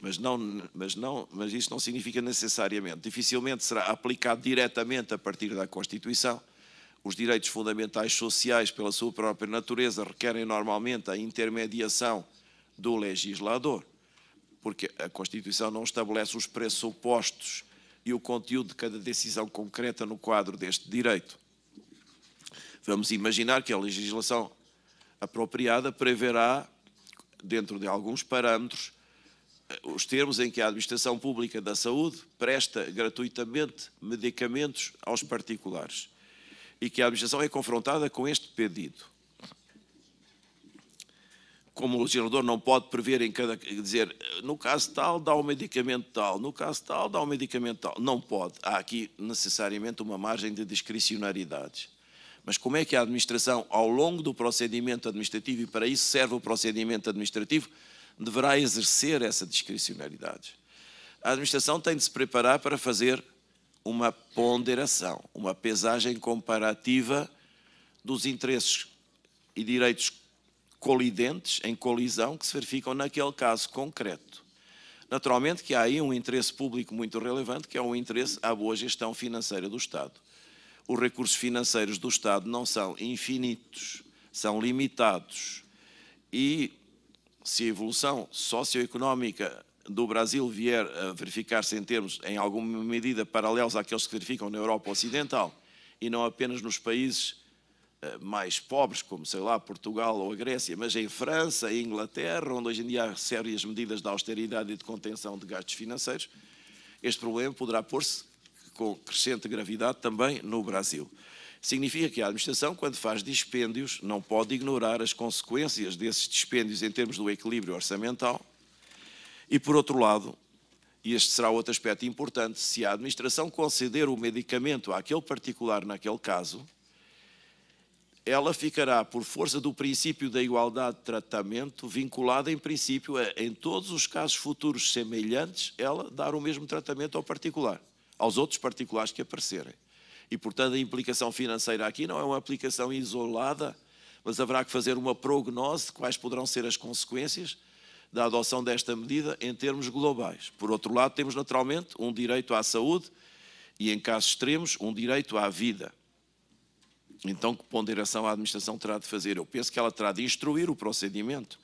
mas, não, mas, não, mas isto não significa necessariamente, dificilmente será aplicado diretamente a partir da Constituição os direitos fundamentais sociais, pela sua própria natureza, requerem normalmente a intermediação do legislador, porque a Constituição não estabelece os pressupostos e o conteúdo de cada decisão concreta no quadro deste direito. Vamos imaginar que a legislação apropriada preverá, dentro de alguns parâmetros, os termos em que a Administração Pública da Saúde presta gratuitamente medicamentos aos particulares e que a administração é confrontada com este pedido. Como o legislador não pode prever em cada. dizer, no caso tal, dá o um medicamento tal, no caso tal, dá o um medicamento tal. Não pode. Há aqui necessariamente uma margem de discricionariedade. Mas como é que a administração, ao longo do procedimento administrativo, e para isso serve o procedimento administrativo, deverá exercer essa discricionariedade? A administração tem de se preparar para fazer uma ponderação, uma pesagem comparativa dos interesses e direitos colidentes, em colisão, que se verificam naquele caso concreto. Naturalmente que há aí um interesse público muito relevante, que é o interesse à boa gestão financeira do Estado. Os recursos financeiros do Estado não são infinitos, são limitados. E se a evolução socioeconómica do Brasil vier a verificar-se em termos, em alguma medida, paralelos àqueles que verificam na Europa Ocidental e não apenas nos países eh, mais pobres, como sei lá, Portugal ou a Grécia, mas em França e Inglaterra, onde hoje em dia há sérias medidas de austeridade e de contenção de gastos financeiros, este problema poderá pôr-se com crescente gravidade também no Brasil. Significa que a administração, quando faz dispêndios, não pode ignorar as consequências desses dispêndios em termos do equilíbrio orçamental e por outro lado, e este será outro aspecto importante, se a administração conceder o medicamento àquele particular naquele caso, ela ficará, por força do princípio da igualdade de tratamento, vinculada em princípio a, em todos os casos futuros semelhantes, ela dar o mesmo tratamento ao particular, aos outros particulares que aparecerem. E, portanto, a implicação financeira aqui não é uma aplicação isolada, mas haverá que fazer uma prognose de quais poderão ser as consequências da adoção desta medida em termos globais. Por outro lado, temos naturalmente um direito à saúde e, em casos extremos, um direito à vida. Então, que ponderação a administração terá de fazer? Eu penso que ela terá de instruir o procedimento,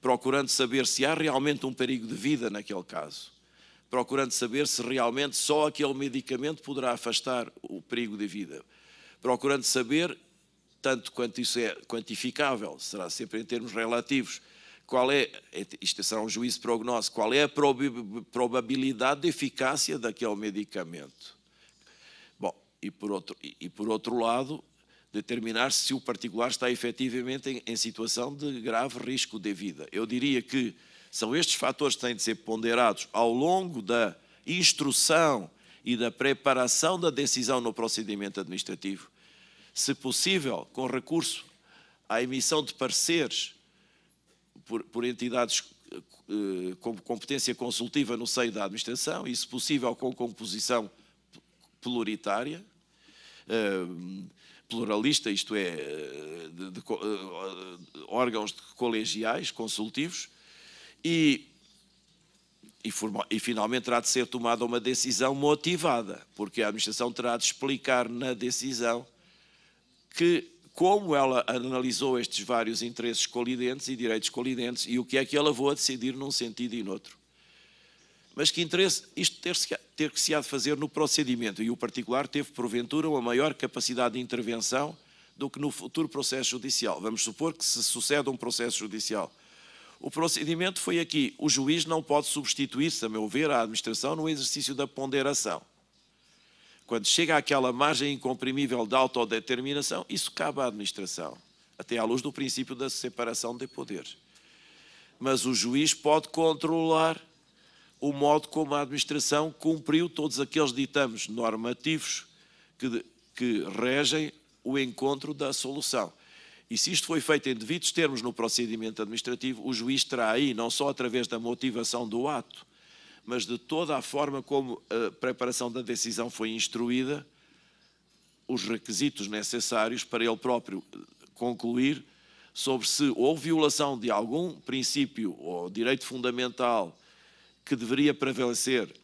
procurando saber se há realmente um perigo de vida naquele caso, procurando saber se realmente só aquele medicamento poderá afastar o perigo de vida, procurando saber, tanto quanto isso é quantificável, será sempre em termos relativos, qual é, isto é será um juízo prognóstico, qual é a probabilidade de eficácia daquele medicamento. Bom, e por outro, e por outro lado, determinar se o particular está efetivamente em, em situação de grave risco de vida. Eu diria que são estes fatores que têm de ser ponderados ao longo da instrução e da preparação da decisão no procedimento administrativo. Se possível, com recurso à emissão de pareceres por, por entidades eh, com competência consultiva no seio da administração e, se possível, com composição pluritária, eh, pluralista, isto é, eh, de, de, órgãos colegiais, consultivos, e, e, formal, e finalmente terá de ser tomada uma decisão motivada, porque a administração terá de explicar na decisão que como ela analisou estes vários interesses colidentes e direitos colidentes e o que é que ela vou decidir num sentido e noutro. Mas que interesse isto ter-se ter que se há de fazer no procedimento e o particular teve, porventura, uma maior capacidade de intervenção do que no futuro processo judicial. Vamos supor que se suceda um processo judicial. O procedimento foi aqui. O juiz não pode substituir-se, a meu ver, à administração no exercício da ponderação. Quando chega àquela margem incomprimível da autodeterminação, isso cabe à administração, até à luz do princípio da separação de poderes. Mas o juiz pode controlar o modo como a administração cumpriu todos aqueles ditames normativos que, que regem o encontro da solução. E se isto foi feito em devidos termos no procedimento administrativo, o juiz terá aí, não só através da motivação do ato, mas de toda a forma como a preparação da decisão foi instruída, os requisitos necessários para ele próprio concluir sobre se houve violação de algum princípio ou direito fundamental que deveria prevalecer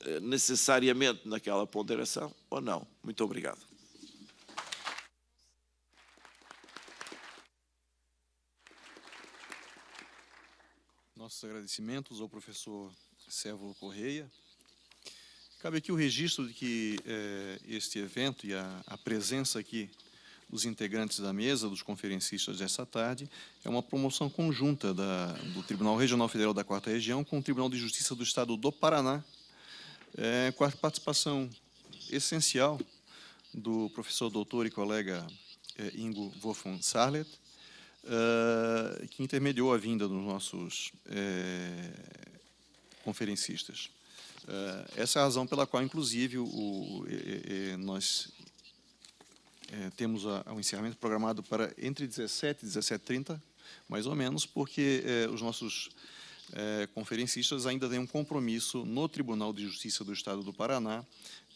eh, necessariamente naquela ponderação ou não. Muito obrigado. Nossos agradecimentos ao professor Sérvulo Correia. Cabe aqui o registro de que eh, este evento e a, a, presença aqui dos integrantes da mesa, dos conferencistas dessa tarde, é uma promoção conjunta da, do Tribunal Regional Federal da Quarta Região com o Tribunal de Justiça do Estado do Paraná, eh, com a participação essencial do professor doutor e colega eh, Ingo Wolfgang Sarlet, eh, que intermediou a vinda dos nossos eh, conferencistas. Eh, essa é a razão pela qual, inclusive, o, o, e, e, nós é, temos o um encerramento programado para entre 17 e 17h30, mais ou menos, porque é, os nossos é, conferencistas ainda têm um compromisso no Tribunal de Justiça do Estado do Paraná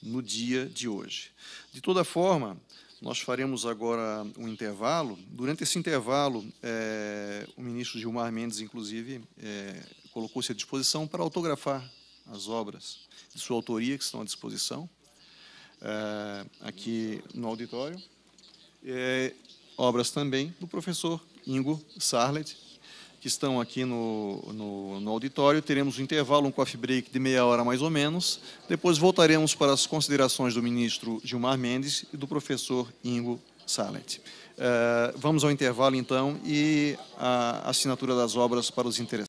no dia de hoje. De toda forma, nós faremos agora um intervalo. Durante esse intervalo, o ministro Gilmar Mendes, inclusive, colocou-se à disposição para autografar as obras de sua autoria que estão à disposição eh, aqui no auditório. É, obras também do professor Ingo Sarlet, que estão aqui no, no, no, auditório. Teremos um intervalo, um coffee break de meia hora mais ou menos. Depois voltaremos para as considerações do ministro Gilmar Mendes e do professor Ingo Sarlet. Uh, vamos ao intervalo, então, e a assinatura das obras para os interessados.